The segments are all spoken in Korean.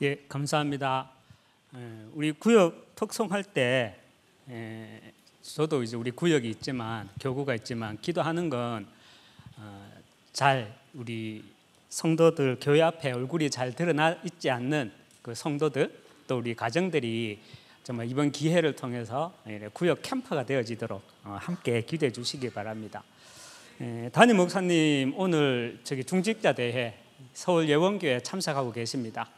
예, 감사합니다. 예, 우리 구역 특성할 때 예, 저도 이제 우리 구역이 있지만 교구가 있지만 기도하는 건잘 어, 우리 성도들 교회 앞에 얼굴이 잘 드러나 있지 않는 그 성도들 또 우리 가정들이 정말 이번 기회를 통해서 예, 구역 캠프가 되어지도록 어, 함께 기도해 주시기 바랍니다. 담임 목사님 오늘 저기 중직자 대회 서울 예원교회 참석하고 계십니다.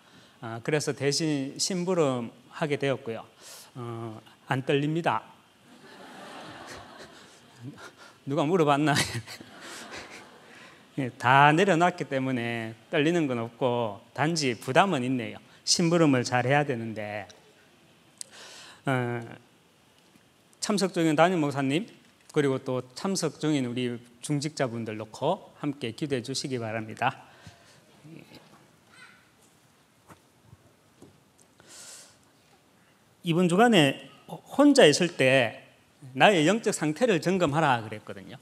아, 그래서 대신 심부름 하게 되었고요. 어, 안 떨립니다. 누가 물어봤나? 예, 다 내려놨기 때문에 떨리는 건 없고 단지 부담은 있네요. 심부름을 잘 해야 되는데 어, 참석 중인 담임 목사님 그리고 또 참석 중인 우리 중직자분들 놓고 함께 기도해 주시기 바랍니다. 이번 주간에 혼자 있을 때 나의 영적 상태를 점검하라 그랬거든요.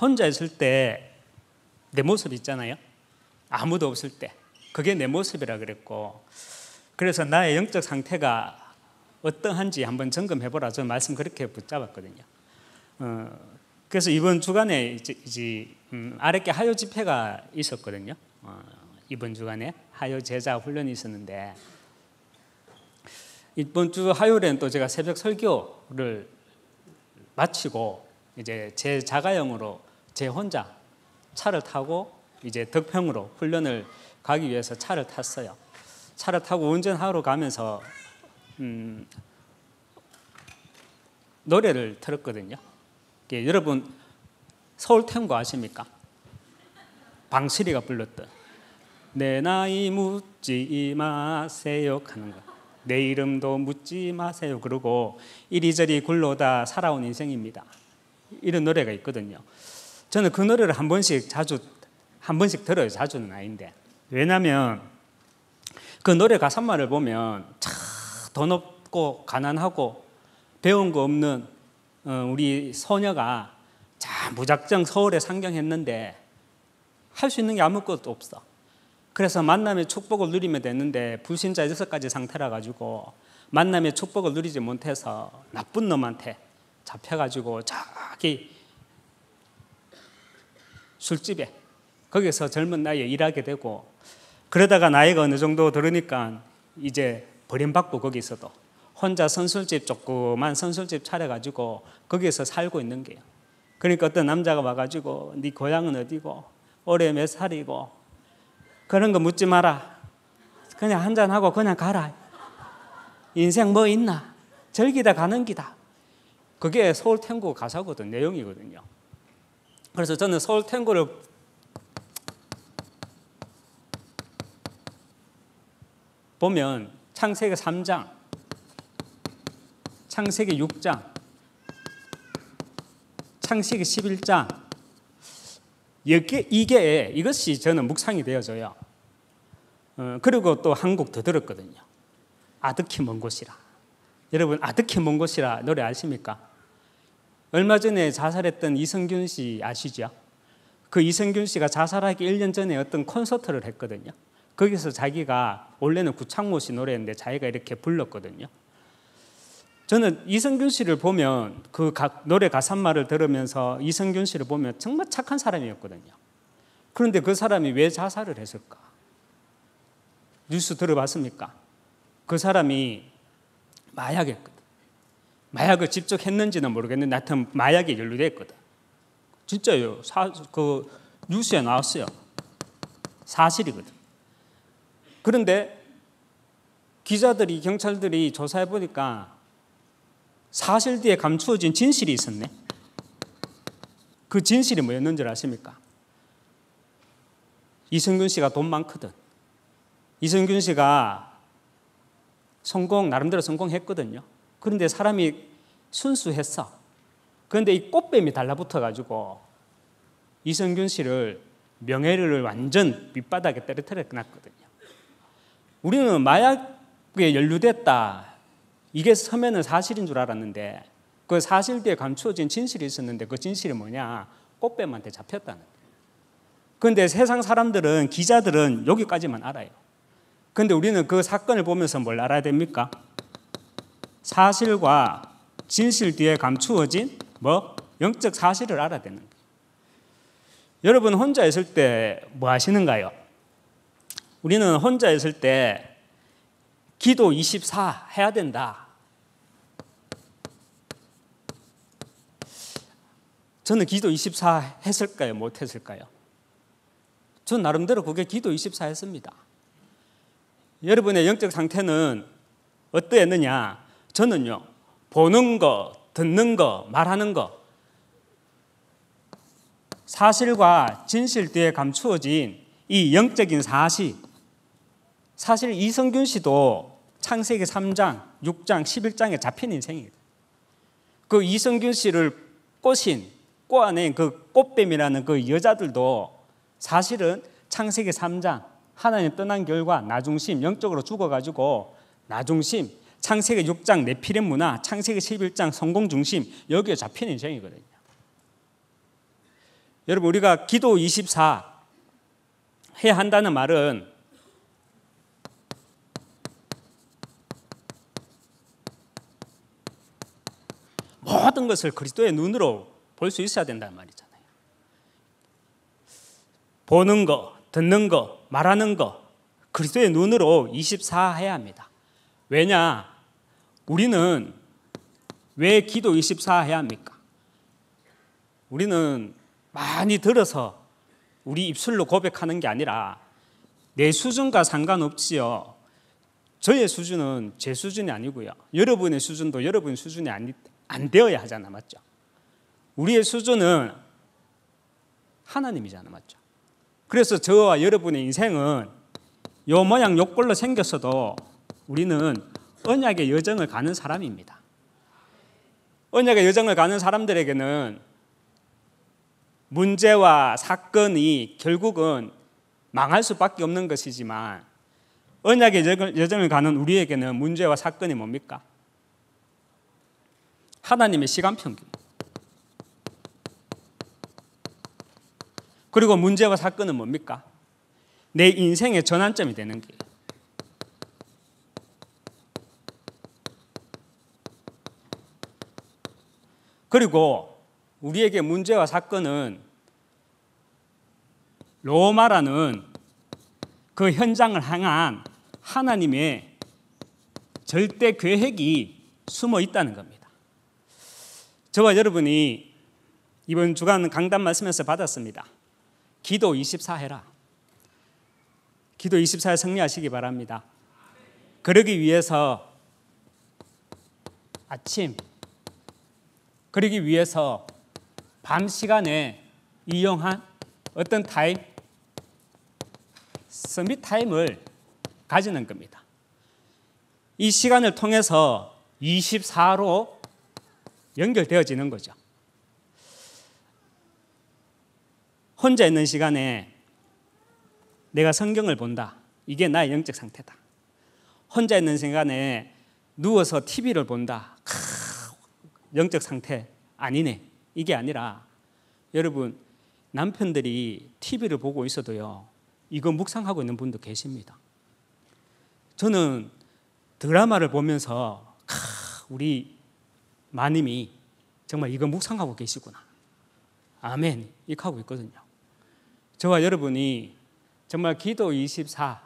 혼자 있을 때 내 모습 있잖아요. 아무도 없을 때. 그게 내 모습이라 그랬고. 그래서 나의 영적 상태가 어떠한지 한번 점검해 보라. 저 말씀 그렇게 붙잡았거든요. 어, 그래서 이번 주간에 이제, 이제 음, 아랫게 하요 집회가 있었거든요. 어, 이번 주간에 하요 제자 훈련이 있었는데 이번 주 화요일엔 또 제가 새벽 설교를 마치고 이제 제 자가용으로 제 혼자 차를 타고 이제 덕평으로 훈련을 가기 위해서 차를 탔어요. 차를 타고 운전하러 가면서 음, 노래를 들었거든요. 예, 여러분 서울 태운 거 아십니까? 방실이가 불렀던 내 나이 묻지 마세요 하는 거. 내 이름도 묻지 마세요. 그러고 이리저리 굴러다 살아온 인생입니다. 이런 노래가 있거든요. 저는 그 노래를 한 번씩 자주 한 번씩 들어요. 자주는 아닌데. 왜냐하면 그 노래 가사말을 보면 참더 높고 가난하고 배운 거 없는 어, 우리 소녀가 자 무작정 서울에 상경했는데 할 수 있는 게 아무것도 없어. 그래서 만남의 축복을 누리면 되는데 불신자 여섯 가지 상태라 가지고 만남의 축복을 누리지 못해서 나쁜 놈한테 잡혀가지고 자기 술집에 거기서 젊은 나이에 일하게 되고 그러다가 나이가 어느 정도 들으니까 이제 버림받고 거기서도 혼자 선술집 조그만 선술집 차려가지고 거기에서 살고 있는 게요. 그러니까 어떤 남자가 와가지고 네 고향은 어디고 올해 몇 살이고 그런 거 묻지 마라. 그냥 한잔하고 그냥 가라. 인생 뭐 있나? 즐기다 가는 기다. 그게 서울 탱고 가사거든, 내용이거든요. 그래서 저는 서울 탱고를 보면 창세기 3장 창세기 6장, 창세기 11장 이게, 이게 이것이 저는 묵상이 되어져요. 어, 그리고 또 한 곡 더 들었거든요. 아득히 먼 곳이라. 여러분 아득히 먼 곳이라 노래 아십니까? 얼마 전에 자살했던 이성균 씨 아시죠? 그 이성균 씨가 자살하기 1년 전에 어떤 콘서트를 했거든요. 거기서 자기가 원래는 구창모 씨 노래인데 자기가 이렇게 불렀거든요. 저는 이성균 씨를 보면 그 노래 가사말을 들으면서 이성균 씨를 보면 정말 착한 사람이었거든요. 그런데 그 사람이 왜 자살을 했을까? 뉴스 들어봤습니까? 그 사람이 마약이었거든. 마약을 직접 했는지는 모르겠는데 하여튼 마약에 연루됐거든. 진짜요. 사, 그 뉴스에 나왔어요. 사실이거든. 그런데 기자들이 경찰들이 조사해 보니까 사실 뒤에 감추어진 진실이 있었네. 그 진실이 뭐였는지 아십니까? 이성균 씨가 돈 많거든. 이성균 씨가 성공, 나름대로 성공했거든요. 그런데 사람이 순수했어. 그런데 이 꽃뱀이 달라붙어가지고 이성균 씨를 명예를 완전 밑바닥에 떨어뜨렸거든요. 우리는 마약에 연루됐다. 이게 서면은 사실인 줄 알았는데 그 사실 뒤에 감추어진 진실이 있었는데 그 진실이 뭐냐? 꽃뱀한테 잡혔다는 거예요. 근데 세상 사람들은 기자들은 여기까지만 알아요. 근데 우리는 그 사건을 보면서 뭘 알아야 됩니까? 사실과 진실 뒤에 감추어진 뭐 영적 사실을 알아야 되는 거예요. 여러분 혼자 있을 때 뭐 하시는가요? 우리는 혼자 있을 때 기도 24 해야 된다. 저는 기도 24 했을까요? 못 했을까요? 전 나름대로 그게 기도 24 했습니다. 여러분의 영적 상태는 어떠했느냐? 저는요, 보는 거, 듣는 거, 말하는 거, 사실과 진실 뒤에 감추어진 이 영적인 사실. 사실 이성균 씨도 창세기 3장, 6장, 11장에 잡힌 인생이에요. 그 이성균 씨를 꼬신 꼬아낸 그 꽃뱀이라는 그 여자들도 사실은 창세기 3장 하나님 떠난 결과 나중심 영적으로 죽어가지고 나중심 창세기 6장 내피렘 문화 창세기 11장 성공 중심 여기에 잡힌 인생이거든요. 여러분 우리가 기도 24 해야 한다는 말은 모든 것을 그리스도의 눈으로 볼수 있어야 된다는 말이잖아요. 보는 거, 듣는 거, 말하는 거 그리스도의 눈으로 24 해야 합니다. 왜냐? 우리는 왜 기도 24 해야 합니까? 우리는 많이 들어서 우리 입술로 고백하는 게 아니라 내 수준과 상관없지요. 저의 수준은 제 수준이 아니고요. 여러분의 수준도 여러분 수준이 아안 되어야 하잖아, 맞죠? 우리의 수준은 하나님이잖아, 맞죠? 그래서 저와 여러분의 인생은 요 모양 요꼴로 생겼어도 우리는 언약의 여정을 가는 사람입니다. 언약의 여정을 가는 사람들에게는 문제와 사건이 결국은 망할 수밖에 없는 것이지만 언약의 여정을 가는 우리에게는 문제와 사건이 뭡니까? 하나님의 시간 평균. 그리고 문제와 사건은 뭡니까? 내 인생의 전환점이 되는 게. 그리고 우리에게 문제와 사건은 로마라는 그 현장을 향한 하나님의 절대 계획이 숨어 있다는 겁니다. 저와 여러분이 이번 주간 강단 말씀에서 받았습니다. 기도 24해라. 기도 24에 승리하시기 바랍니다. 그러기 위해서 아침, 그러기 위해서 밤 시간에 이용한 어떤 타임, 서밋 타임을 가지는 겁니다. 이 시간을 통해서 24로 연결되어지는 거죠. 혼자 있는 시간에 내가 성경을 본다. 이게 나의 영적 상태다. 혼자 있는 시간에 누워서 TV를 본다. 크, 영적 상태 아니네. 이게 아니라 여러분 남편들이 TV를 보고 있어도요. 이거 묵상하고 있는 분도 계십니다. 저는 드라마를 보면서 크, 우리 마님이 정말 이거 묵상하고 계시구나. 아멘. 이렇게 하고 있거든요. 저와 여러분이 정말 기도 24그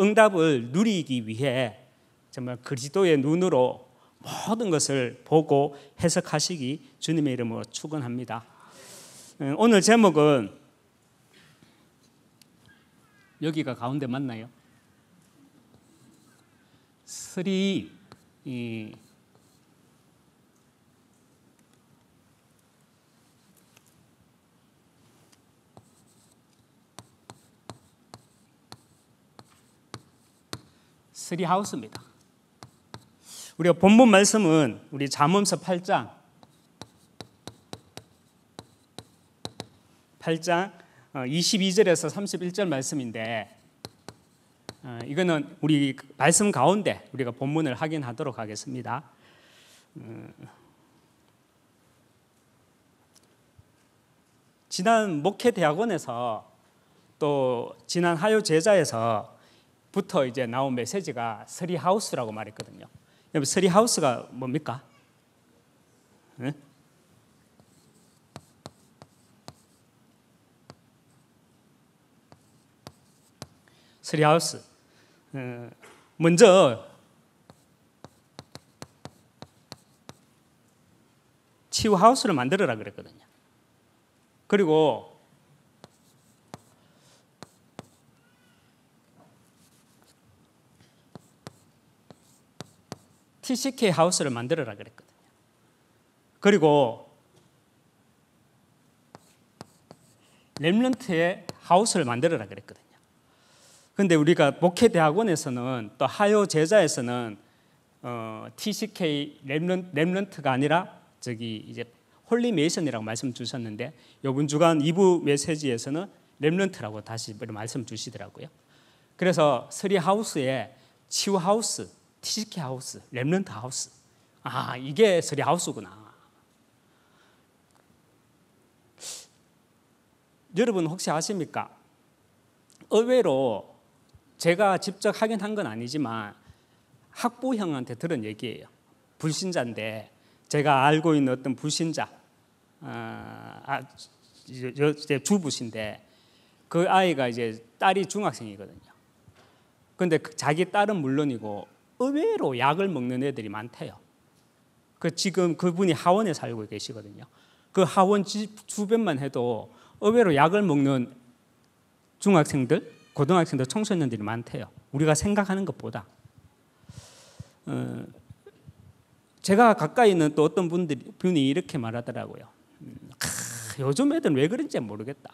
응답을 누리기 위해 정말 그리스도의 눈으로 모든 것을 보고 해석하시기 주님의 이름으로 축원합니다. 어, 오늘 제목은 여기가 가운데 맞나요? 스 쓰리하우스입니다. 우리가 본문 말씀은 우리 잠언서 8장 8장 22절에서 어, 31절 말씀인데 어, 이거는 우리 말씀 가운데 우리가 본문을 확인하도록 하겠습니다. 어, 지난 목회 대학원에서 또 지난 하요 제자에서 부터 이제 나온 메시지가 서리 하우스라고 말했거든요. 여러분 서리 하우스가 뭡니까? 서리 하우스. 어, 먼저 치우 하우스를 만들어라 그랬거든요. 그리고 TCK 하우스를 만들어라 그랬거든요. 그리고 렘런트의 하우스를 만들어라 그랬거든요. 근데 우리가 목회 대학원에서는 또 하요 제자에서는 어, TCK 렘런, 렘런트가 아니라 저기 이제 홀리메이션이라고 말씀 주셨는데 이번 주간 2부 메시지에서는 렘런트라고 다시 말씀 주시더라고요. 그래서 스리하우스에 치우하우스 티지키 하우스, 랩런트 하우스. 아, 이게 서리 하우스구나. 여러분 혹시 아십니까? 의외로 제가 직접 확인한 건 아니지만 학부형한테 들은 얘기예요. 불신자인데 제가 알고 있는 어떤 불신자, 어, 아, 주부신데 그 아이가 이제 딸이 중학생이거든요. 근데 그 자기 딸은 물론이고 의외로 약을 먹는 애들이 많대요. 그 지금 그분이 하원에 살고 계시거든요. 그 하원 집 주변만 해도 의외로 약을 먹는 중학생들, 고등학생들, 청소년들이 많대요. 우리가 생각하는 것보다. 어, 제가 가까이 있는 또 어떤 분들이, 분이 이렇게 말하더라고요. 음, 아, 요즘 애들왜 그런지 모르겠다.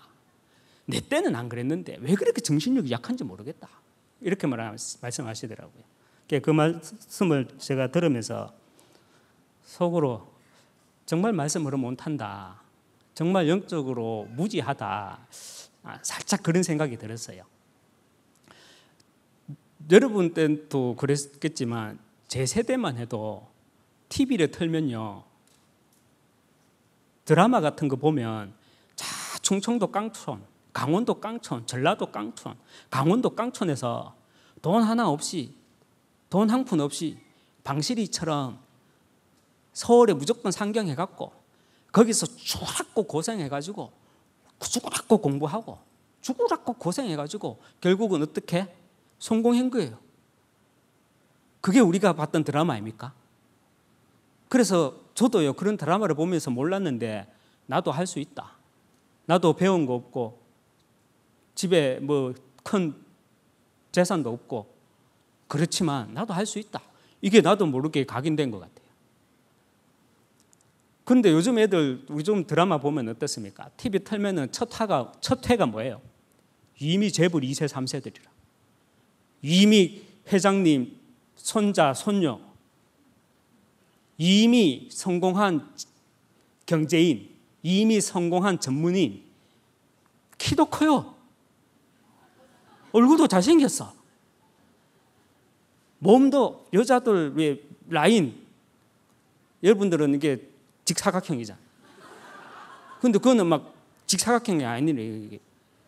내 때는 안 그랬는데 왜 그렇게 정신력이 약한지 모르겠다. 이렇게 말하, 말씀하시더라고요. 그 말씀을 제가 들으면서 속으로 정말 말씀으로 못한다. 정말 영적으로 무지하다. 아, 살짝 그런 생각이 들었어요. 여러분 때도 그랬겠지만 제 세대만 해도 TV를 틀면요. 드라마 같은 거 보면 자, 충청도 깡촌, 강원도 깡촌, 전라도 깡촌, 강원도 깡촌에서 돈 하나 없이 돈한푼 없이 방실이처럼 서울에 무조건 상경해갖고 거기서 죽었고 고생해가지고 죽었고 공부하고 죽었고 고생해가지고 결국은 어떻게 성공한 거예요. 그게 우리가 봤던 드라마 아닙니까? 그래서 저도요 그런 드라마를 보면서 몰랐는데 나도 할 수 있다. 나도 배운 거 없고 집에 뭐 큰 재산도 없고 그렇지만 나도 할 수 있다. 이게 나도 모르게 각인된 것 같아요. 근데 요즘 애들 요즘 드라마 보면 어떻습니까? TV 틀면은 첫 화가 첫 회가 뭐예요? 이미 재벌 2세 3세들이라. 이미 회장님 손자 손녀 이미 성공한 경제인, 이미 성공한 전문인. 키도 커요. 얼굴도 잘생겼어. 몸도 여자들 왜 라인 여러분들은 이게 직사각형이잖아. 근데 그거는 막 직사각형이 아니래 이게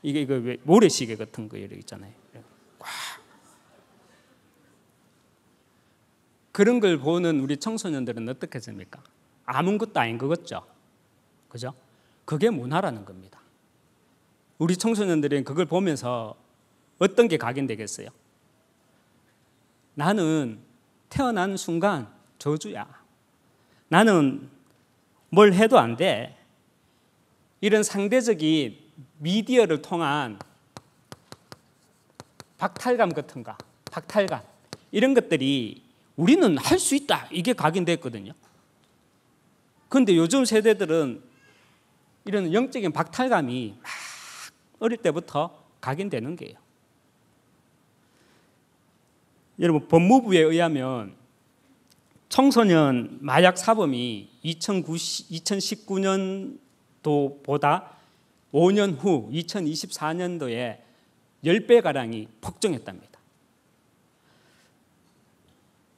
이게 이거 왜 모래시계 같은 거 이렇게 있잖아요. 그런 걸 보는 우리 청소년들은 어떻게 됩니까? 아무것도 아닌 것 같죠. 그죠? 그게 문화라는 겁니다. 우리 청소년들은 그걸 보면서 어떤 게 각인되겠어요? 나는 태어난 순간 저주야. 나는 뭘 해도 안 돼. 이런 상대적인 미디어를 통한 박탈감 같은가, 박탈감 이런 것들이 우리는 할 수 있다 이게 각인됐거든요. 그런데 요즘 세대들은 이런 영적인 박탈감이 막 어릴 때부터 각인되는 거예요 여러분 법무부에 의하면 청소년 마약 사범이 2 0 1 9년도보다 5년 후 2024년도에 10배가량이 폭증했답니다.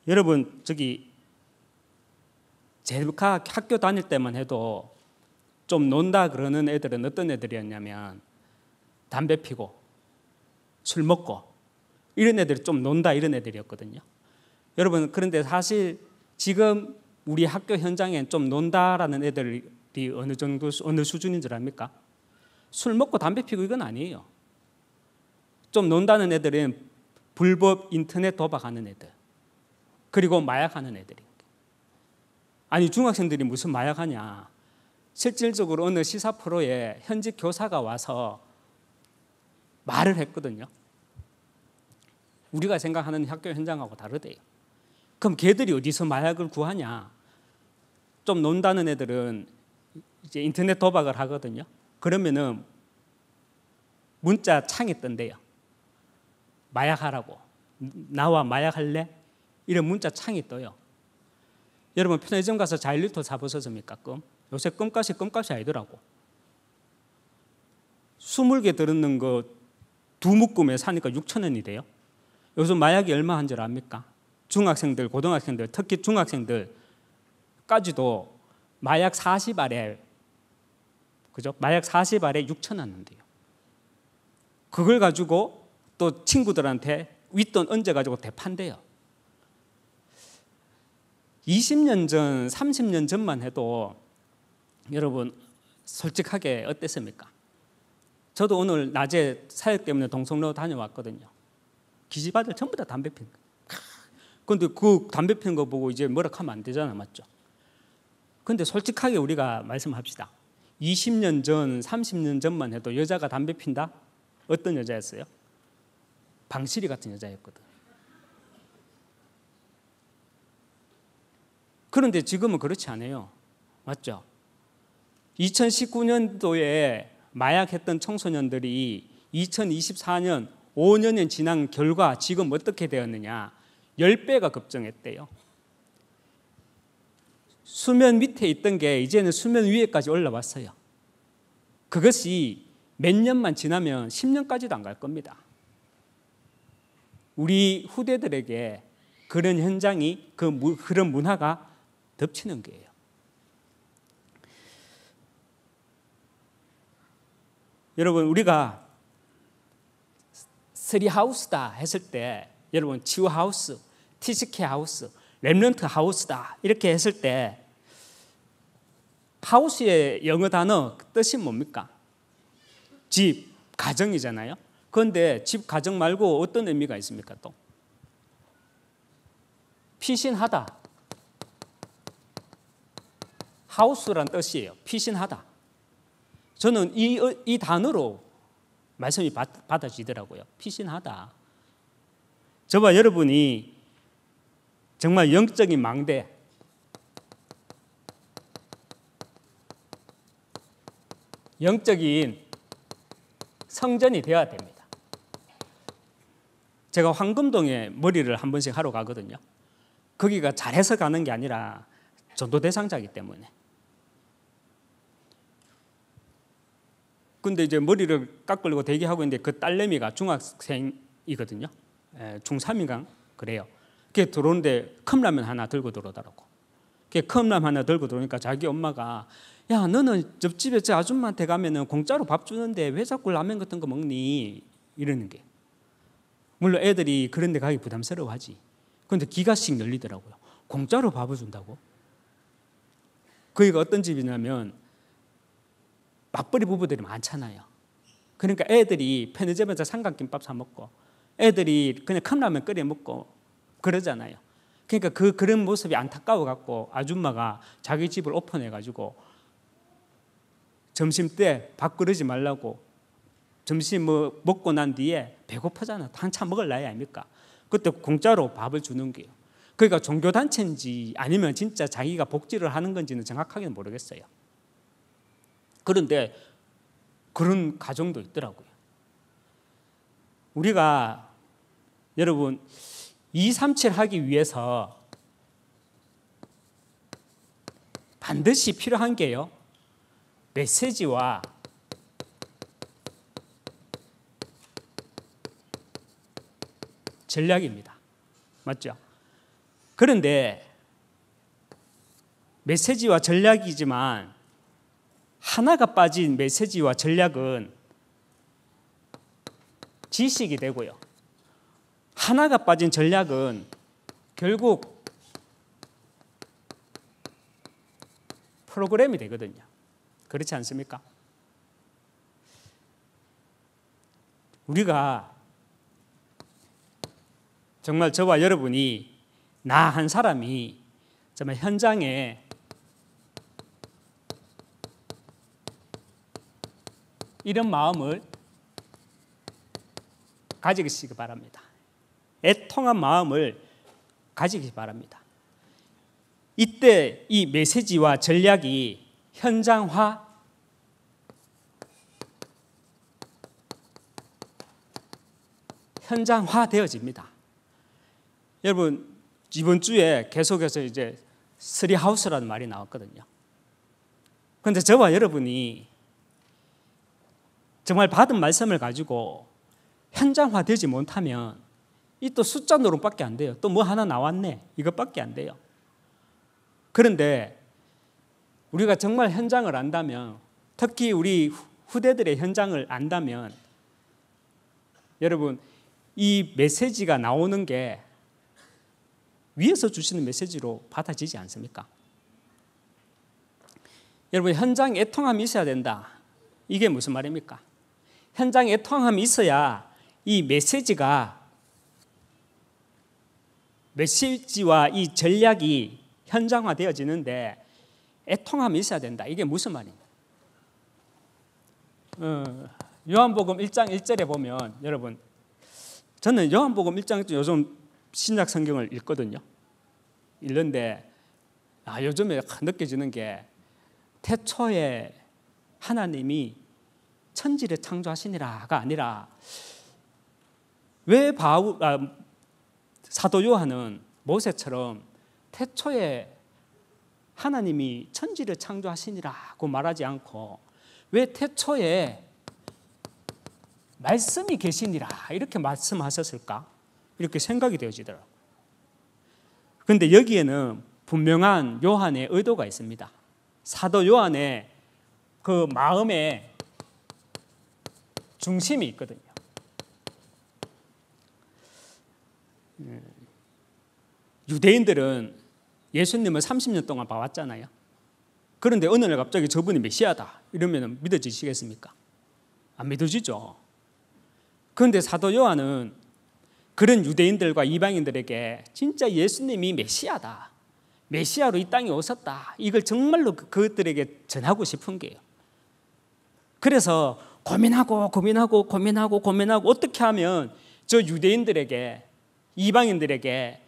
여러분 저기 제가 학교 다닐 때만 해도 좀 논다 그러는 애들은 어떤 애들이었냐면 담배 피고 술 먹고 이런 애들 이좀 논다 이런 애들이었거든요. 여러분 그런데 사실 지금 우리 학교 현장엔 좀 논다라는 애들이 어느 정도 어느 수준인 줄 압니까? 술 먹고 담배 피고 이건 아니에요. 좀 논다는 애들은 불법 인터넷 도박하는 애들 그리고 마약하는 애들이 아니 중학생들이 무슨 마약하냐 실질적으로 어느 시사 프로에 현직 교사가 와서 말을 했거든요. 우리가 생각하는 학교 현장하고 다르대요. 그럼 걔들이 어디서 마약을 구하냐? 좀 논다는 애들은 이제 인터넷 도박을 하거든요. 그러면은 문자 창에 뜬대요. 마약하라고. 나와 마약할래? 이런 문자 창이 떠요. 여러분 편의점 가서 자일리톨 사보셨습니까? 껌. 요새 껌값이 껌값이 아니더라고. 20개 들었는 거 두 묶음에 사니까 6천 원이 돼요. 요즘 마약이 얼마 한 줄 압니까? 중학생들, 고등학생들, 특히 중학생들까지도 마약 40알에 그죠? 마약 40알에 6천 원 한대요. 그걸 가지고 또 친구들한테 윗돈 얹어 가지고 대판대요. 20년 전, 30년 전만 해도 여러분 솔직하게 어땠습니까? 저도 오늘 낮에 사역 때문에 동성로 다녀왔거든요. 기집아들 전부 다 담배 피는 거예요. 근데 그 담배 피는 거 보고 이제 뭐라 하면 안 되잖아, 맞죠? 근데 솔직하게 우리가 말씀합시다. 20년 전, 30년 전만 해도 여자가 담배 핀다? 어떤 여자였어요? 방실이 같은 여자였거든. 그런데 지금은 그렇지 않아요. 맞죠? 2019년도에 마약했던 청소년들이 2024년 5년이 지난 결과 지금 어떻게 되었느냐? 10배가 급증했대요. 수면 밑에 있던 게 이제는 수면 위에까지 올라왔어요. 그것이 몇 년만 지나면 10년까지도 안 갈 겁니다. 우리 후대들에게 그런 현장이 그 무, 그런 문화가 덮치는 거예요. 여러분 우리가 서리하우스다 했을 때 여러분 치우하우스, 티스케하우스, 렘런트 하우스다 이렇게 했을 때 하우스의 영어 단어 뜻이 뭡니까? 집, 가정이잖아요. 그런데 집, 가정 말고 어떤 의미가 있습니까? 또 피신하다. 하우스란 뜻이에요. 피신하다. 저는 이, 이 단어로 말씀이 받, 아지더라고요 피신하다. 저와 여러분이 정말 영적인 망대, 영적인 성전이 되어야 됩니다. 제가 황금동에 머리를 한 번씩 하러 가거든요. 거기가 잘해서 가는 게 아니라 전도 대상자이기 때문에 근데 이제 머리를 깎으려고 대기하고 있는데 그 딸내미가 중학생이거든요. 예, 중3인가 그래요. 그게 들어오는데 컵라면 하나 들고 들어오더라고. 그게 컵라면 하나 들고 들어오니까 자기 엄마가 야 너는 옆집에 저 아줌마한테 가면은 공짜로 밥 주는데 왜 자꾸 라면 같은 거 먹니 이러는 게 물론 애들이 그런 데 가기 부담스러워하지 근데 기가씩 열리더라고요 공짜로 밥을 준다고 그이가 어떤 집이냐면 맞벌이 부부들이 많잖아요. 그러니까 애들이 편의점에서 삼각김밥 사 먹고 애들이 그냥 컵라면 끓여 먹고 그러잖아요. 그러니까 그 그런 모습이 안타까워 갖고 아줌마가 자기 집을 오픈해 가지고 점심 때밥 그러지 말라고 점심 뭐 먹고 난 뒤에 배고프잖아. 한참 먹을 나이 아닙니까? 그때 공짜로 밥을 주는 게요. 그러니까 종교단체인지 아니면 진짜 자기가 복지를 하는 건지는 정확하게는 모르겠어요. 그런데 그런 가정도 있더라고요. 우리가 여러분 237 하기 위해서 반드시 필요한 게요. 메시지와 전략입니다. 맞죠? 그런데 메시지와 전략이지만 하나가 빠진 메시지와 전략은 지식이 되고요. 하나가 빠진 전략은 결국 프로그램이 되거든요. 그렇지 않습니까? 우리가 정말 저와 여러분이 나 한 사람이 정말 현장에 이런 마음을 가지시기 바랍니다. 애통한 마음을 가지기 바랍니다. 이때 이 메시지와 전략이 현장화 현장화 되어집니다. 여러분 이번 주에 계속해서 이제 스리하우스라는 말이 나왔거든요. 그런데 저와 여러분이 정말 받은 말씀을 가지고 현장화되지 못하면 이 또 숫자 노름밖에안 돼요. 또 뭐 하나 나왔네. 이것밖에 안 돼요. 그런데 우리가 정말 현장을 안다면 특히 우리 후대들의 현장을 안다면 여러분 이 메시지가 나오는 게 위에서 주시는 메시지로 받아지지 않습니까? 여러분 현장 애통함이 있어야 된다. 이게 무슨 말입니까? 현장 애통함이 있어야 이 메시지가 메시지와 이 전략이 현장화되어지는데 애통함이 있어야 된다. 이게 무슨 말입니 어, 요한복음 1장 1절에 보면 여러분 저는 요한복음 1장 요즘 신약 성경을 읽거든요. 읽는데 아, 요즘에 느껴지는 게 태초에 하나님이 천지를 창조하시니라가 아니라 왜 바울 아, 사도 요한은 모세처럼 태초에 하나님이 천지를 창조하시니라고 말하지 않고 왜 태초에 말씀이 계시니라 이렇게 말씀하셨을까? 이렇게 생각이 되어지더라고요. 그런데 여기에는 분명한 요한의 의도가 있습니다. 사도 요한의 그 마음에 중심이 있거든요. 예. 유대인들은 예수님을 30년 동안 봐왔잖아요. 그런데 어느 날 갑자기 저분이 메시아다 이러면 믿어지시겠습니까? 안 믿어지죠. 그런데 사도 요한은 그런 유대인들과 이방인들에게 진짜 예수님이 메시아다. 메시아로 이 땅에 오셨다. 이걸 정말로 그, 그들에게 전하고 싶은 게요. 그래서 고민하고 고민하고 고민하고 고민하고 어떻게 하면 저 유대인들에게 이방인들에게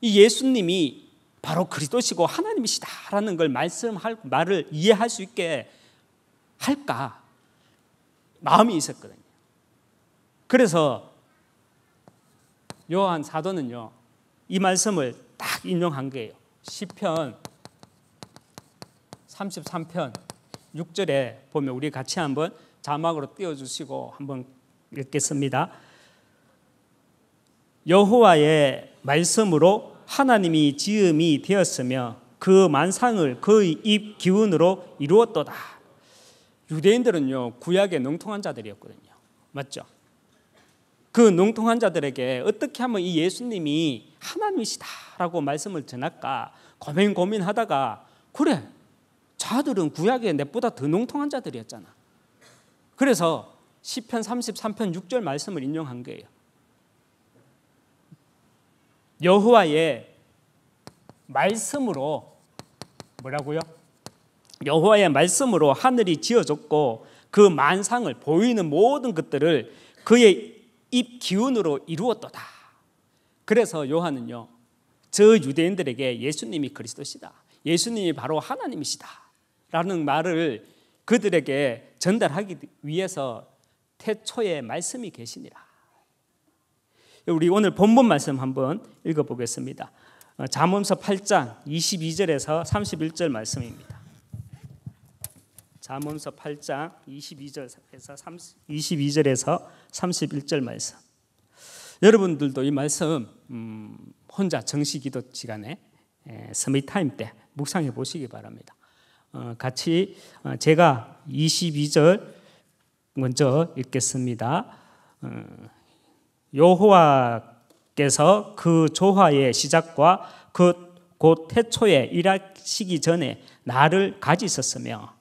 이 예수님이 바로 그리스도시고 하나님이시다라는 걸 말씀할 말을 이해할 수 있게 할까 마음이 있었거든요. 그래서 요한 사도는요 이 말씀을 딱 인용한 거예요. 시편 33편 6절에 보면 우리 같이 한번 자막으로 띄워주시고 한번 읽겠습니다. 여호와의 말씀으로 하나님이 지음이 되었으며 그 만상을 그의 입 기운으로 이루었도다. 유대인들은요 구약의 능통한 자들이었거든요. 맞죠? 그 능통한 자들에게 어떻게 하면 이 예수님이 하나님이시다라고 말씀을 전할까 고민 고민하다가 그래 자들은 구약에 내보다 더 능통한 자들이었잖아. 그래서 시편 33편 6절 말씀을 인용한 거예요. 여호와의 말씀으로 뭐라고요? 여호와의 말씀으로 하늘이 지어졌고 그 만상을 보이는 모든 것들을 그의 입 기운으로 이루었도다. 그래서 요한은요. 저 유대인들에게 예수님이 그리스도시다. 예수님이 바로 하나님이시다. 라는 말을 그들에게 전달하기 위해서 태초에 말씀이 계시니라. 우리 오늘 본문 말씀 한번 읽어보겠습니다. 잠언서 8장 22절에서 31절 말씀입니다. 잠언서 8장 22절에서 30, 22절에서 31절 말씀. 여러분들도 이 말씀 음, 혼자 정시기도 시간에 에, 서미 타임 때 묵상해 보시기 바랍니다. 어, 같이 어, 제가 22절 먼저 읽겠습니다. 어, 여호와께서 그 조화의 시작과 그곧 태초에 일하시기 전에 나를 가지셨으며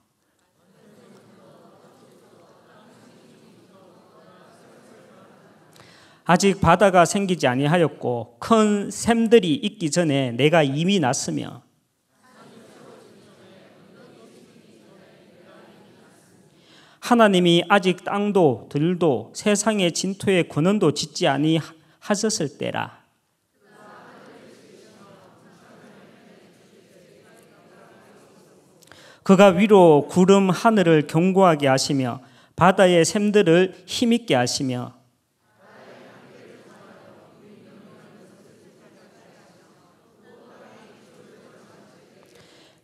아직 바다가 생기지 아니하였고 큰 샘들이 있기 전에 내가 이미 났으며 하나님이 아직 땅도 들도 세상의 진토의 근원도 짓지 아니 하셨을 때라. 그가 위로 구름 하늘을 견고하게 하시며 바다의 샘들을 힘있게 하시며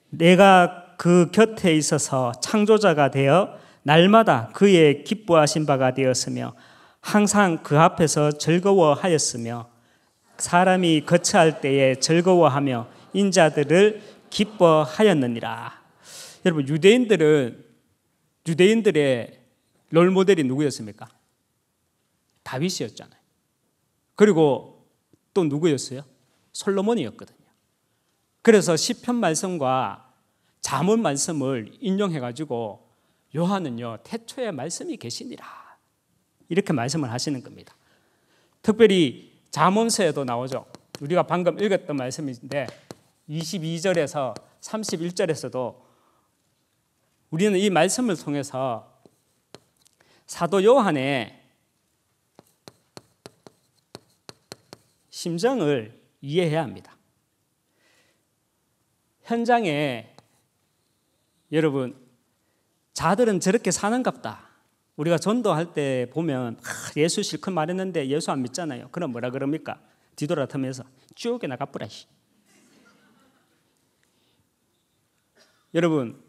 내가 그 곁에 있어서 창조자가 되어 날마다 그의 기뻐하신 바가 되었으며 항상 그 앞에서 즐거워하였으며 사람이 거처할 때에 즐거워하며 인자들을 기뻐하였느니라. 여러분 유대인들은 유대인들의 롤 모델이 누구였습니까? 다윗이었잖아요. 그리고 또 누구였어요? 솔로몬이었거든요. 그래서 시편 말씀과 잠언 말씀을 인용해 가지고 요한은요, 태초에 말씀이 계시니라. 이렇게 말씀을 하시는 겁니다. 특별히 자문서에도 나오죠. 우리가 방금 읽었던 말씀인데 22절에서 31절에서도 우리는 이 말씀을 통해서 사도 요한의 심정을 이해해야 합니다. 현장에 여러분 자들은 저렇게 사는갑다. 우리가 전도할 때 보면 아, 예수 실컷 말했는데 예수 안 믿잖아요. 그럼 뭐라 그럽니까? 뒤돌아타면서 쭉에 나가뿌라. 여러분,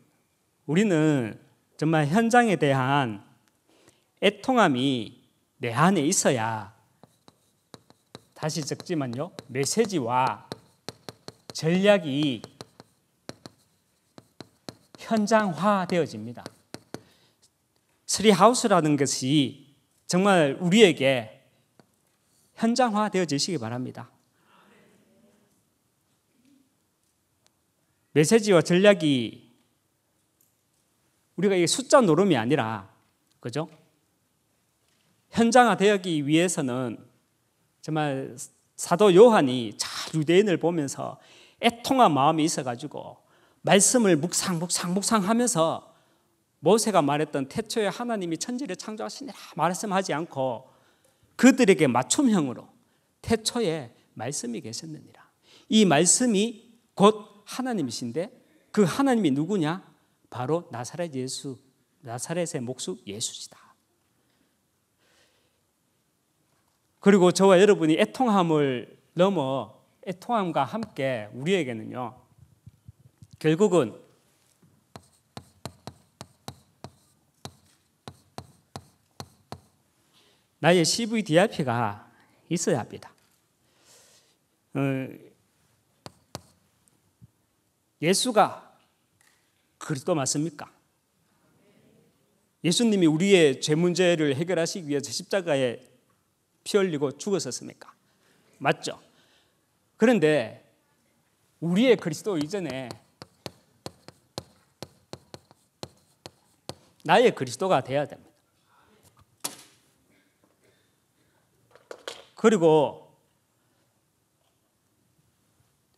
우리는 정말 현장에 대한 애통함이 내 안에 있어야 다시 적지만요. 메시지와 전략이 현장화 되어집니다. 트리하우스라는 것이 정말 우리에게 현장화 되어지시기 바랍니다. 메시지와 전략이 우리가 이게 숫자 노름이 아니라 그죠? 현장화 되기 위해서는 정말 사도 요한이 잘 유대인을 보면서 애통한 마음이 있어가지고 말씀을 묵상 묵상 묵상하면서 모세가 말했던 태초에 하나님이 천지를 창조하시니라 말씀하지 않고 그들에게 맞춤형으로 태초에 말씀이 계셨느니라. 이 말씀이 곧 하나님이신데 그 하나님이 누구냐? 바로 나사렛 예수, 나사렛의 목수 예수시다. 그리고 저와 여러분이 애통함을 넘어 애통함과 함께 우리에게는요, 결국은 나의 CVDRP가 있어야 합니다. 어, 예수가 그리스도 맞습니까? 예수님이 우리의 죄 문제를 해결하시기 위해서 십자가에 피 흘리고 죽으셨습니까? 맞죠? 그런데 우리의 그리스도 이전에 나의 그리스도가 되어야 됩니다. 그리고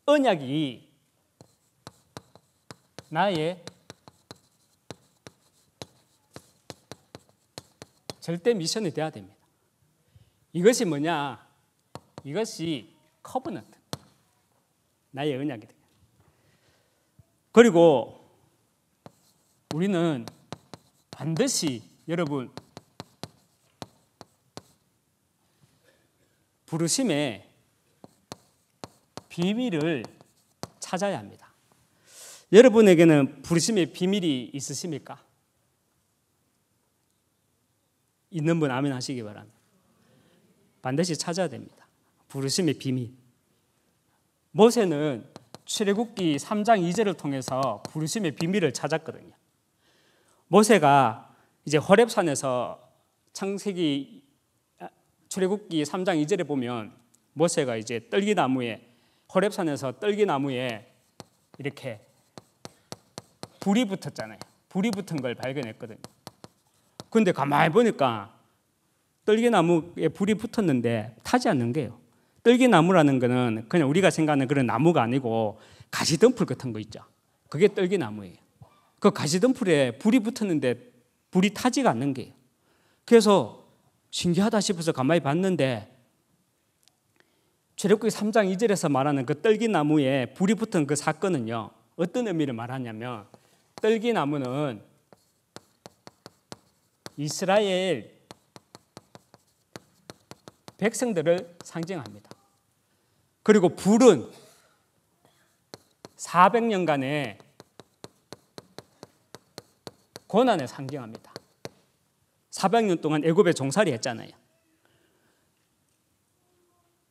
언약이 나의 절대 미션이 돼야 됩니다. 이것이 뭐냐? 이것이 커버넌트. 나의 언약이 돼. 그리고 우리는 반드시 여러분 부르심의 비밀을 찾아야 합니다. 여러분에게는 부르심의 비밀이 있으십니까? 있는 분 아멘 하시기 바랍니다. 반드시 찾아야 됩니다. 부르심의 비밀. 모세는 출애굽기 3장 2절을 통해서 부르심의 비밀을 찾았거든요. 모세가 이제 호렙산에서 창세기 출애굽기 3장 2절에 보면 모세가 이제 떨기나무에 호렙산에서 떨기나무에 이렇게 불이 붙었잖아요. 불이 붙은 걸 발견했거든요. 근데 가만히 보니까 떨기나무에 불이 붙었는데 타지 않는 게요. 떨기나무라는 거는 그냥 우리가 생각하는 그런 나무가 아니고 가시덤불 같은 거 있죠. 그게 떨기나무예요. 그 가시덤불에 불이 붙었는데 불이 타지가 않는 게요. 그래서 신기하다 싶어서 가만히 봤는데 출애굽기 3장 2절에서 말하는 그 떨기 나무에 불이 붙은 그 사건은요. 어떤 의미를 말하냐면 떨기 나무는 이스라엘 백성들을 상징합니다. 그리고 불은 400년간의 고난을 상징합니다. 400년 동안 애굽에 종살이 했잖아요.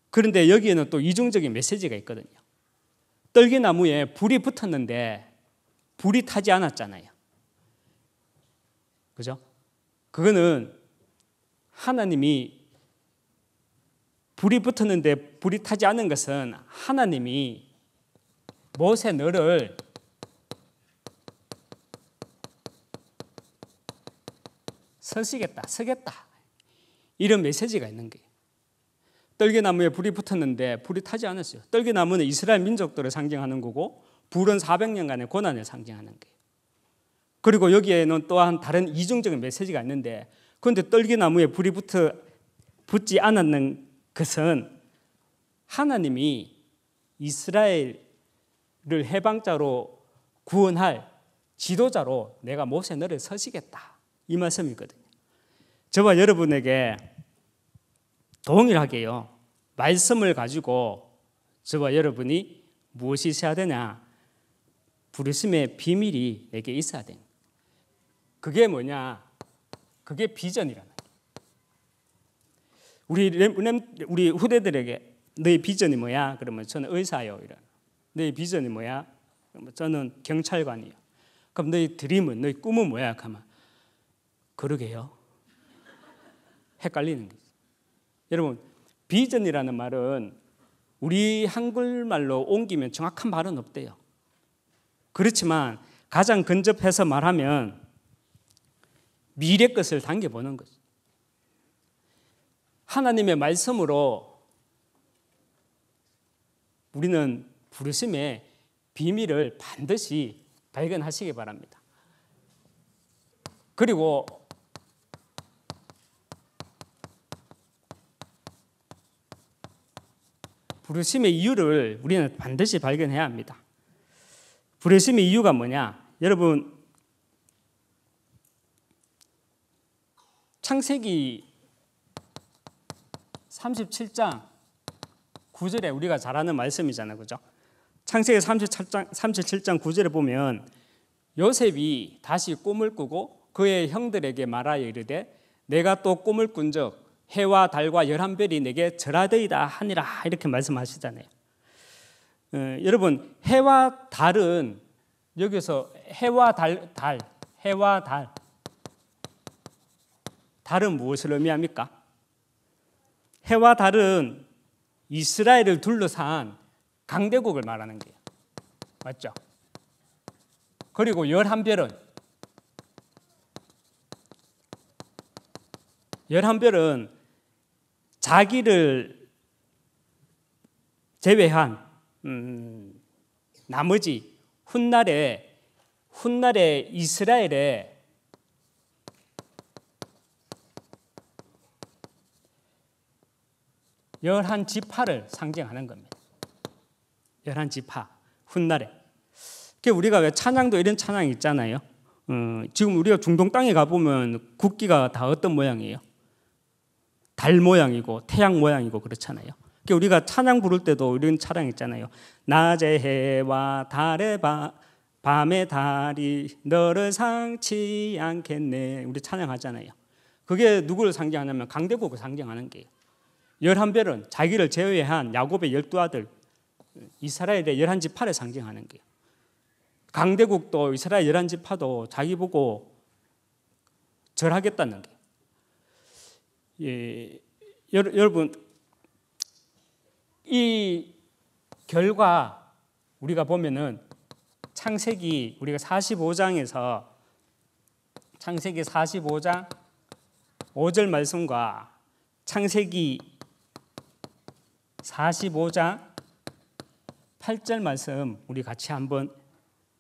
그런데 여기에는 또 이중적인 메시지가 있거든요. 떨기나무에 불이 붙었는데 불이 타지 않았잖아요. 그죠? 그거는 하나님이 불이 붙었는데 불이 타지 않은 것은 하나님이 모세 너를 서시겠다, 서겠다. 이런 메시지가 있는 거예요. 떨기나무에 불이 붙었는데 불이 타지 않았어요. 떨기나무는 이스라엘 민족들을 상징하는 거고 불은 400년간의 고난을 상징하는 거예요. 그리고 여기에는 또한 다른 이중적인 메시지가 있는데 그런데 떨기나무에 불이 붙어 붙지 않았는 것은 하나님이 이스라엘을 해방자로 구원할 지도자로 내가 모세 너를 서시겠다 이 말씀이거든. 저와 여러분에게 동일하게요. 말씀을 가지고 저와 여러분이 무엇이 있어야 되냐? 부르심의 비밀이 내게 있어야 돼. 그게 뭐냐? 그게 비전이라는 우리 우리 후대들에게 너의 비전이 뭐야? 그러면 저는 의사요. 이런. 너의 비전이 뭐야? 그러면 저는 경찰관이요. 그럼 너의 드림은 너의 꿈은 뭐야? 가만. 그러게요. 헷갈리는 거죠. 여러분, 비전이라는 말은 우리 한글말로 옮기면 정확한 말은 없대요. 그렇지만 가장 근접해서 말하면 미래 것을 당겨보는 거죠. 하나님의 말씀으로 우리는 부르심의 비밀을 반드시 발견하시기 바랍니다. 그리고 부르심의 이유를 우리는 반드시 발견해야 합니다. 부르심의 이유가 뭐냐? 여러분 창세기 37장 9절에 우리가 잘 아는 말씀이잖아요. 그죠? 창세기 37장, 37장 9절에 보면 요셉이 다시 꿈을 꾸고 그의 형들에게 말하여 이르되 내가 또 꿈을 꾼적 해와 달과 열한 별이 내게 절하되이다 하니라 이렇게 말씀하시잖아요. 어, 여러분 해와 달은 여기서 해와 달, 달, 해와 달, 달은 무엇을 의미합니까? 해와 달은 이스라엘을 둘러싼 강대국을 말하는 거 맞죠? 그리고 열한 별은 열한 별은 자기를 제외한 음, 음, 나머지 훗날에 훗날에 이스라엘에 열한 지파를 상징하는 겁니다. 열한 지파 훗날에. 그 우리가 왜 찬양도 이런 찬양 있잖아요. 음, 지금 우리가 중동 땅에 가 보면 국기가 다 어떤 모양이에요? 달 모양이고 태양 모양이고 그렇잖아요. 그러니까 우리가 찬양 부를 때도 이런 찬양 있잖아요. 낮의 해와 달의 바, 밤의 달이 너를 상치 않겠네. 우리 찬양하잖아요. 그게 누구를 상징하냐면 강대국을 상징하는 게 열한별은 자기를 제외한 야곱의 열두 아들 이스라엘의 열한 지파를 상징하는 게 강대국도 이스라엘 열한 지파도 자기 보고 절하겠다는 게 예, 여러분 이 결과 우리가 보면은 창세기 우리가 45장에서 창세기 45장 5절 말씀과 창세기 45장 8절 말씀 우리 같이 한번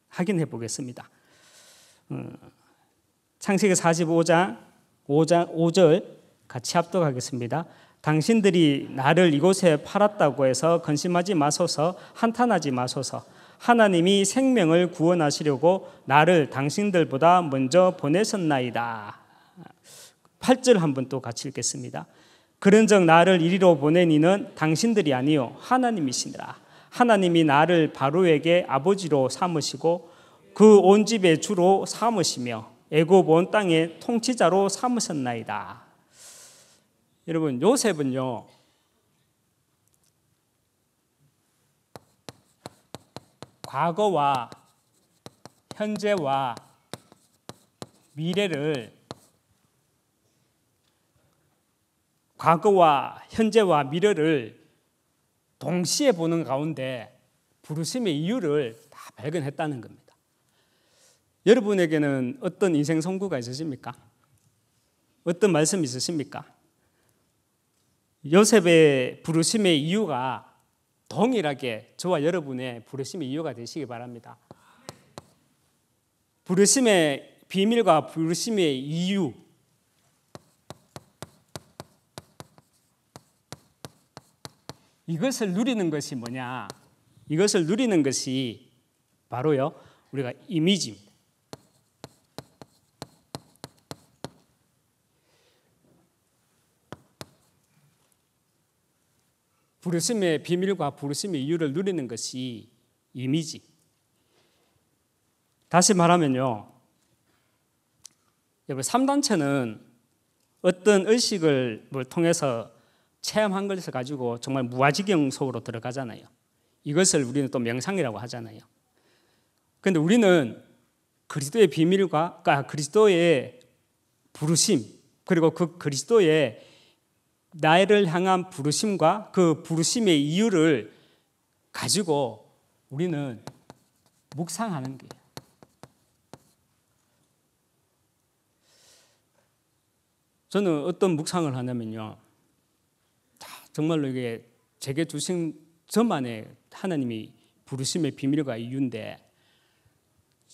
확인해 보겠습니다. 어, 창세기 45장 5장 5절 같이 합독하겠습니다. 당신들이 나를 이곳에 팔았다고 해서 근심하지 마소서, 한탄하지 마소서. 하나님이 생명을 구원하시려고 나를 당신들보다 먼저 보내셨나이다. 8절 한번 또 같이 읽겠습니다. 그런즉 나를 이리로 보낸 이는 당신들이 아니요 하나님이시니라. 하나님이 나를 바로에게 아버지로 삼으시고 그 온 집의 주로 삼으시며 애굽 온 땅의 통치자로 삼으셨나이다. 여러분 요셉은요. 과거와 현재와 미래를 과거와 현재와 미래를 동시에 보는 가운데 부르심의 이유를 다 발견했다는 겁니다. 여러분에게는 어떤 인생 선구가 있으십니까? 어떤 말씀 있으십니까? 요셉의 부르심의 이유가 동일하게 저와 여러분의 부르심의 이유가 되시기 바랍니다. 부르심의 비밀과 부르심의 이유. 이것을 누리는 것이 뭐냐? 이것을 누리는 것이 바로요. 우리가 이미지입니다. 부르심의 비밀과 부르심의 이유를 누리는 것이 이미지. 다시 말하면요. 여러분, 3단체는 어떤 의식을 통해서 체험한 것을 가지고 정말 무아지경 속으로 들어가잖아요. 이것을 우리는 또 명상이라고 하잖아요. 그런데 우리는 그리스도의 비밀과 아, 그리스도의 부르심 그리고 그 그리스도의 나를 향한 부르심과 그 부르심의 이유를 가지고 우리는 묵상하는 게 저는 어떤 묵상을 하냐면요. 정말로 이게 제게 주신 저만의 하나님이 부르심의 비밀과 이유인데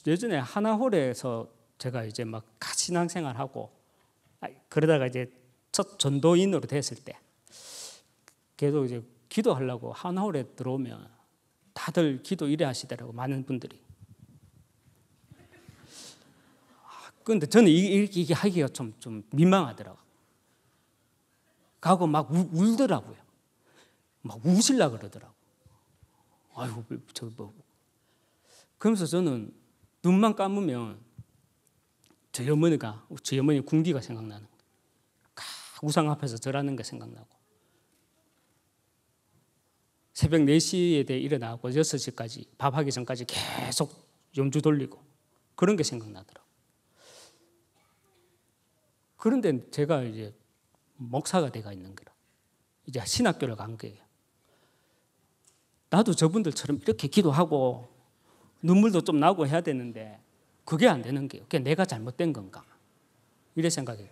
예전에 하나홀에서 제가 이제 막 신앙생활하고 아, 그러다가 이제 첫 전도인으로 됐을 때 계속 이제 기도하려고 한홀에 들어오면 다들 기도 이래 하시더라고 많은 분들이. 그런데 아, 저는 이렇게, 이렇게 하기가 좀, 좀 민망하더라고. 가고 막 우, 울더라고요. 막 우실라 그러더라고. 아이고 뭐, 저 뭐. 그러면서 저는 눈만 감으면 저희 어머니가 저희 어머니 군기가 생각나는. 우상 앞에서 절하는 게 생각나고 새벽 4시에 대해 일어나고 6시까지 밥하기 전까지 계속 염주 돌리고 그런 게 생각나더라고. 그런데 제가 이제 목사가 돼가 있는 거라 이제 신학교를 간 거예요. 나도 저분들처럼 이렇게 기도하고 눈물도 좀 나고 해야 되는데 그게 안 되는 게 그게 내가 잘못된 건가? 이래 생각해요.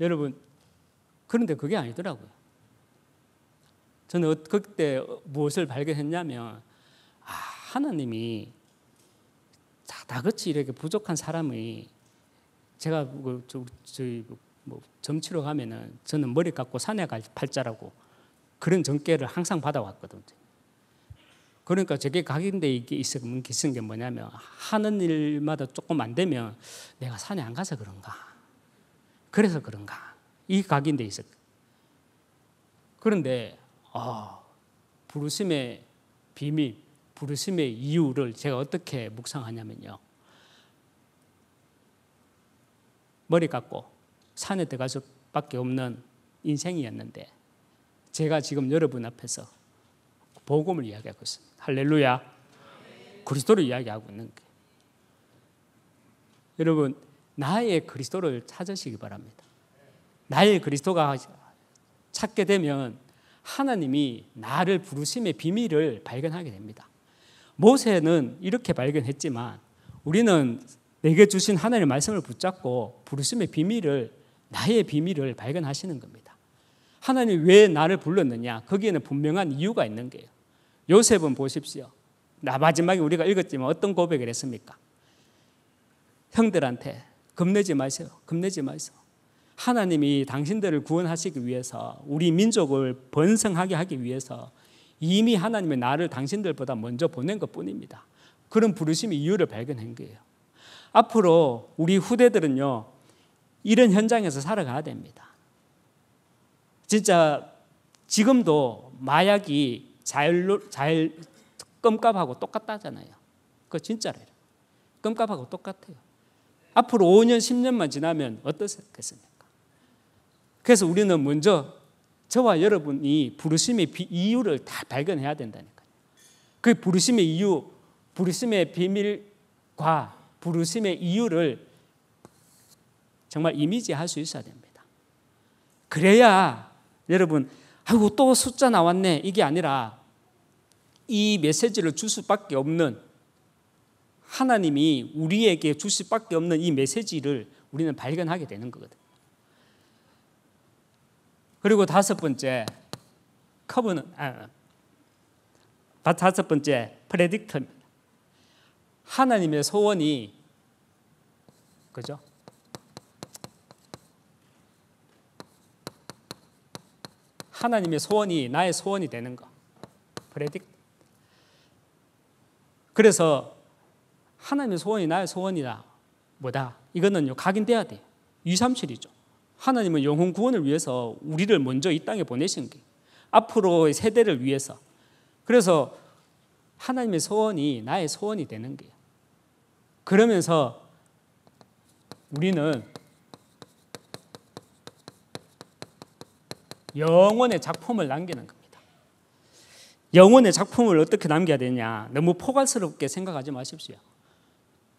여러분, 그런데 그게 아니더라고요. 저는 어, 그때 무엇을 발견했냐면, 아, 하나님이 다같이 이렇게 부족한 사람이 제가 그 저희 뭐 점치러 가면은 저는 머리 깎고 산에 갈 팔자라고 그런 전개를 항상 받아왔거든요. 그러니까 제게 각인데 이게 있으면 기쓴 게 뭐냐면 하는 일마다 조금 안 되면 내가 산에 안 가서 그런가. 그래서 그런가. 이 각인돼 있을 그런데 아, 부르심의 비밀, 부르심의 이유를 제가 어떻게 묵상하냐면요. 머리 깎고 산에 들어갈 수밖에 없는 인생이었는데 제가 지금 여러분 앞에서 복음을 이야기하고 있습니다. 할렐루야. 그리스도를 이야기하고 있는 거예요. 여러분 나의 그리스도를 찾으시기 바랍니다. 나의 그리스도가 찾게 되면 하나님이 나를 부르심의 비밀을 발견하게 됩니다. 모세는 이렇게 발견했지만 우리는 내게 주신 하나님의 말씀을 붙잡고 부르심의 비밀을 나의 비밀을 발견하시는 겁니다. 하나님 왜 나를 불렀느냐? 거기에는 분명한 이유가 있는 거예요. 요셉은 보십시오. 나 마지막에 우리가 읽었지만 어떤 고백을 했습니까? 형들한테 겁내지 마세요. 겁내지 마세요. 하나님이 당신들을 구원하시기 위해서 우리 민족을 번성하게 하기 위해서 이미 하나님의 나를 당신들보다 먼저 보낸 것 뿐입니다. 그런 부르심의 이유를 발견한 거예요. 앞으로 우리 후대들은요, 이런 현장에서 살아가야 됩니다. 진짜 지금도 마약이 자율, 자율, 껌값하고 똑같다잖아요. 그거 진짜래요. 껌값하고 똑같아요. 앞으로 5년, 10년만 지나면 어떻겠습니까? 그래서 우리는 먼저 저와 여러분이 부르심의 이유를 다 발견해야 된다니까요. 그 부르심의 이유, 부르심의 비밀과 부르심의 이유를 정말 이미지할 수 있어야 됩니다. 그래야 여러분, 아이고 또 숫자 나왔네 이게 아니라 이 메시지를 줄 수밖에 없는 하나님이 우리에게 주실 밖에 없는 이 메시지를 우리는 발견하게 되는 거거든. 그리고 다섯 번째 커브는 아, 다섯 번째 프레딕터 하나님의 소원이 그죠? 하나님의 소원이 나의 소원이 되는 거. 프레딕. 그래서 하나님의 소원이 나의 소원이다. 뭐다. 이거는요, 각인돼야 돼. 유삼칠이죠. 하나님은 영혼 구원을 위해서 우리를 먼저 이 땅에 보내신 게 앞으로의 세대를 위해서. 그래서 하나님의 소원이 나의 소원이 되는 거 그러면서 우리는 영혼의 작품을 남기는 겁니다. 영혼의 작품을 어떻게 남겨야 되냐? 너무 포괄스럽게 생각하지 마십시오.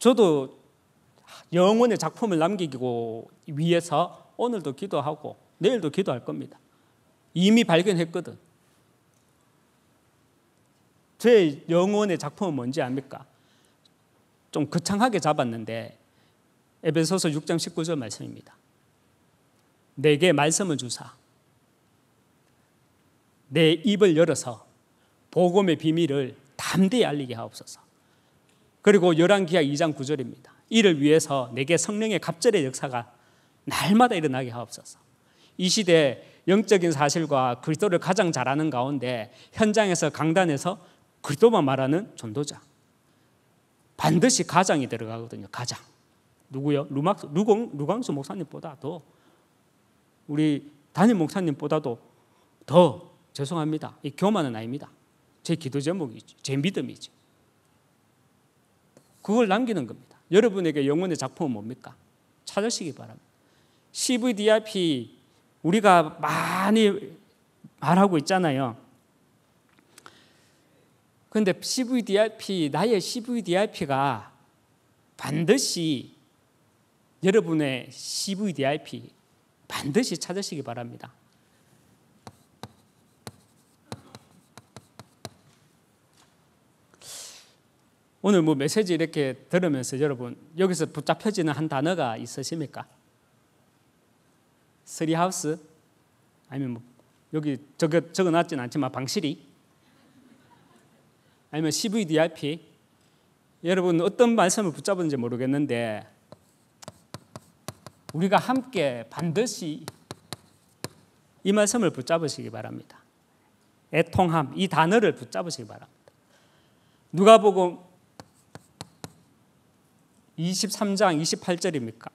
저도 영원의 작품을 남기고 위해서 오늘도 기도하고 내일도 기도할 겁니다. 이미 발견했거든. 제 영혼의 작품은 뭔지 압니까? 좀 거창하게 잡았는데 에베소서 6장 19절 말씀입니다. 내게 말씀을 주사 내 입을 열어서 복음의 비밀을 담대히 알리게 하옵소서. 그리고 열왕기하 2장 9절입니다. 이를 위해서 내게 성령의 갑절의 역사가 날마다 일어나게 하옵소서. 이 시대 영적인 사실과 그리스도를 가장 잘 아는 가운데 현장에서 강단에서 그리스도만 말하는 전도자 반드시 가장이 들어가거든요. 가장 누구요? 루막 루공 루광수 목사님보다 더 우리 단임 목사님보다도 더 죄송합니다. 이 교만은 아닙니다. 제 기도 제목이죠. 제 믿음이죠. 그걸 남기는 겁니다. 여러분에게 영혼의 작품은 뭡니까? 찾으시기 바랍니다. CVDRP 우리가 많이 말하고 있잖아요. 근데 CVDRP 나의 CVDRP가 반드시 여러분의 CVDRP 반드시 찾으시기 바랍니다. 오늘 뭐 메시지 이렇게 들으면서 여러분 여기서 붙잡혀지는 한 단어가 있으십니까? 스리하우스 아니면 뭐 여기 적어 적어놨진 않지만 방실이 아니면 CVDIP 여러분 어떤 말씀을 붙잡은지 모르겠는데 우리가 함께 반드시 이 말씀을 붙잡으시기 바랍니다. 애통함 이 단어를 붙잡으시기 바랍니다. 누가복음 23장 28절입니까?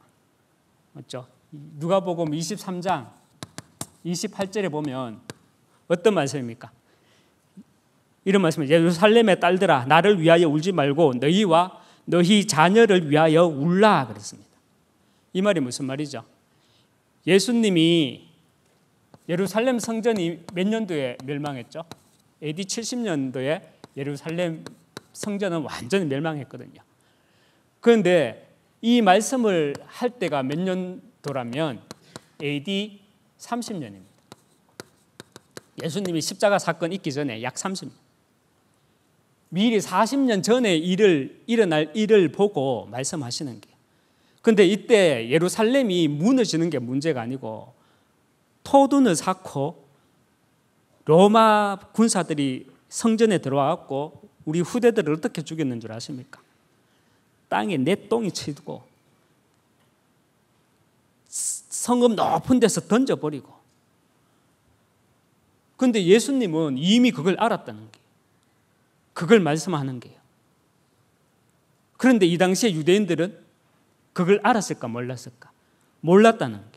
맞죠? 누가복음 23장 28절에 보면 어떤 말씀입니까? 이런 말씀이 예루살렘의 딸들아 나를 위하여 울지 말고 너희와 너희 자녀를 위하여 울라 그랬습니다. 이 말이 무슨 말이죠? 예수님이 예루살렘 성전이 몇 년도에 멸망했죠? AD 70년도에 예루살렘 성전은 완전히 멸망했거든요. 그런데 이 말씀을 할 때가 몇 년도라면 AD 30년입니다. 예수님이 십자가 사건 있기 전에 약 30년. 미리 40년 전에 일을 일어날 일을 보고 말씀하시는 게. 근데 이때 예루살렘이 무너지는 게 문제가 아니고 토둔을 쌓고 로마 군사들이 성전에 들어와갖고 우리 후대들을 어떻게 죽였는 줄 아십니까? 땅에 내 똥이 치고 성금 높은 데서 던져버리고 근데 예수님은 이미 그걸 알았다는 거예요. 그걸 말씀하는 거예요. 그런데 이 당시에 유대인들은 그걸 알았을까 몰랐을까? 몰랐다는 거예요.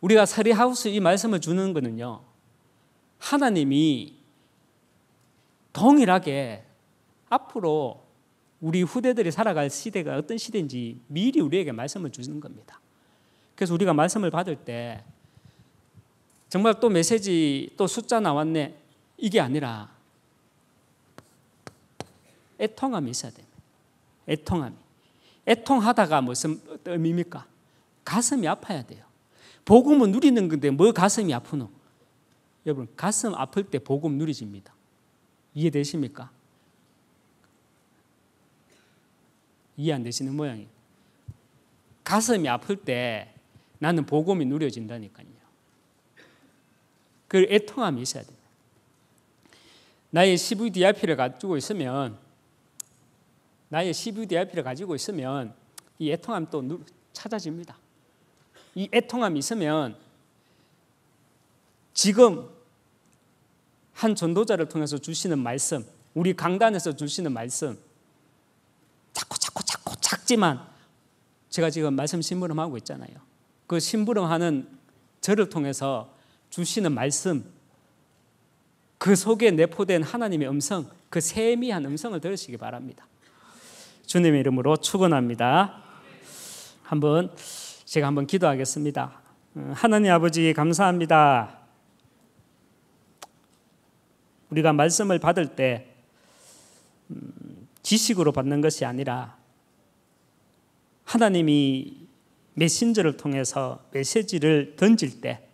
우리가 사리하우스 이 말씀을 주는 거는요. 하나님이 동일하게 앞으로 우리 후대들이 살아갈 시대가 어떤 시대인지 미리 우리에게 말씀을 주는 겁니다. 그래서 우리가 말씀을 받을 때 정말 또 메시지 또 숫자 나왔네 이게 아니라 애통함이 있어야 됩니다. 애통함이 애통하다가 무슨 의미입니까? 가슴이 아파야 돼요. 복음은 누리는 건데 뭐 가슴이 아프노? 여러분 가슴 아플 때 복음 누리집니다. 이해되십니까? 이해 안 되시는 모양이에요. 가슴이 아플 때 나는 복음이 누려진다니까요. 그 애통함이 있어야 돼요. 나의 CVDRP를 가지고 있으면 나의 CVDRP를 가지고 있으면 이 애통함 또 찾아집니다. 이 애통함이 있으면 지금 한 전도자를 통해서 주시는 말씀, 우리 강단에서 주시는 말씀, 자꾸 자꾸 자꾸 작지만 제가 지금 말씀 심부름하고 있잖아요. 그 심부름하는 저를 통해서 주시는 말씀, 그 속에 내포된 하나님의 음성, 그 세미한 음성을 들으시기 바랍니다. 주님의 이름으로 축원합니다. 한번 제가 한번 기도하겠습니다. 어, 하나님 아버지 감사합니다. 우리가 말씀을 받을 때 음, 지식으로 받는 것이 아니라 하나님이 메신저를 통해서 메시지를 던질 때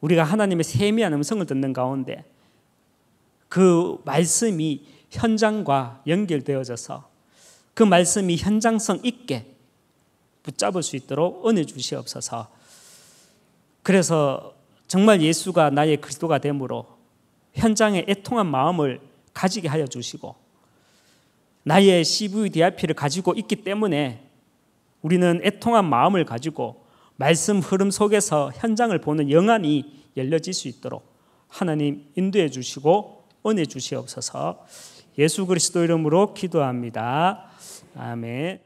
우리가 하나님의 세미한 음성을 듣는 가운데 그 말씀이 현장과 연결되어져서 그 말씀이 현장성 있게 붙잡을 수 있도록 은혜 주시옵소서. 그래서 정말 예수가 나의 그리스도가 되므로 현장에 애통한 마음을 가지게 하여 주시고 나의 CVDIP를 가지고 있기 때문에 우리는 애통한 마음을 가지고 말씀 흐름 속에서 현장을 보는 영안이 열려질 수 있도록 하나님 인도해 주시고 은혜 주시옵소서 예수 그리스도 이름으로 기도합니다. 아멘.